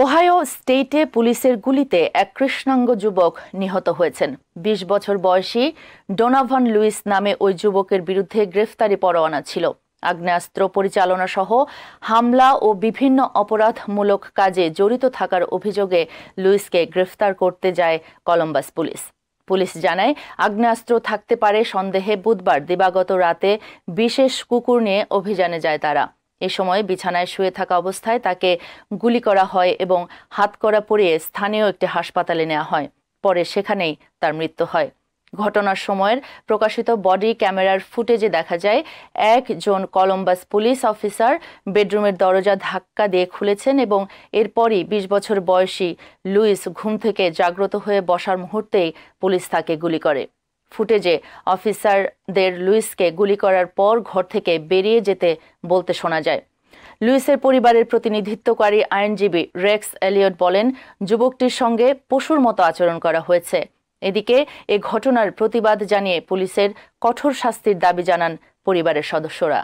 Ohio স্টেটে পুলিশের গুলিতে এক কৃষ্ণাঙ্গ যুবক নিহত হয়েছেন ২০ বছর বয়সী ডোনাভন লুইস নামে ওই যুবকের বিরুদ্ধে গ্রেফতারি পরোয়ানা ছিল আগ্নেয়াস্ত্র পরিচালনা সহ হামলা ও বিভিন্ন অপরাধমূলক কাজে জড়িত থাকার অভিযোগে লুইসকে গ্রেফতার করতে যায় কলম্বাস পুলিশ পুলিশ জানায় আগ্নেয়াস্ত্র থাকতে পারে সন্দেহে বুধবার দিবাগত রাতে বিশেষ কুকুর নিয়ে অভিযানে যায় তারা এ সময় বিছানায় শুয়ে থাকা অবস্থায় তাকে গুলি করা হয় এবং হাত করা পরিয়ে স্থানীয় একটি হাসপাতালে নেওয়া হয় পরে সেখানেই তার মৃত্যু হয় ঘটনার সময়ের প্রকাশিত বডি ক্যামেরার ফুটেজে দেখা যায় একজন কলম্বাস পুলিশ অফিসার বেডরুমের দরজা ধাক্কা দিয়ে খুলেছেন এবং এরপরই বিশ বছর বয়সী লুইস ঘুম থেকে জাগ্রত হয়ে বসার মুহূর্তেই পুলিশ তাকে গুলি করে ফুটেজে অফিসারদের লুইসকে গুলি করার পর ঘর থেকে বেরিয়ে যেতে বলতে শোনা যায় লুইসের পরিবারের প্রতিনিধিত্বকারী আইনজীবী রেক্স এলিয়ট বলেন যুবকটির সঙ্গে পশুর মতো আচরণ করা হয়েছে এদিকে এ ঘটনার প্রতিবাদ জানিয়ে পুলিশের কঠোর শাস্তির দাবি জানান পরিবারের সদস্যরা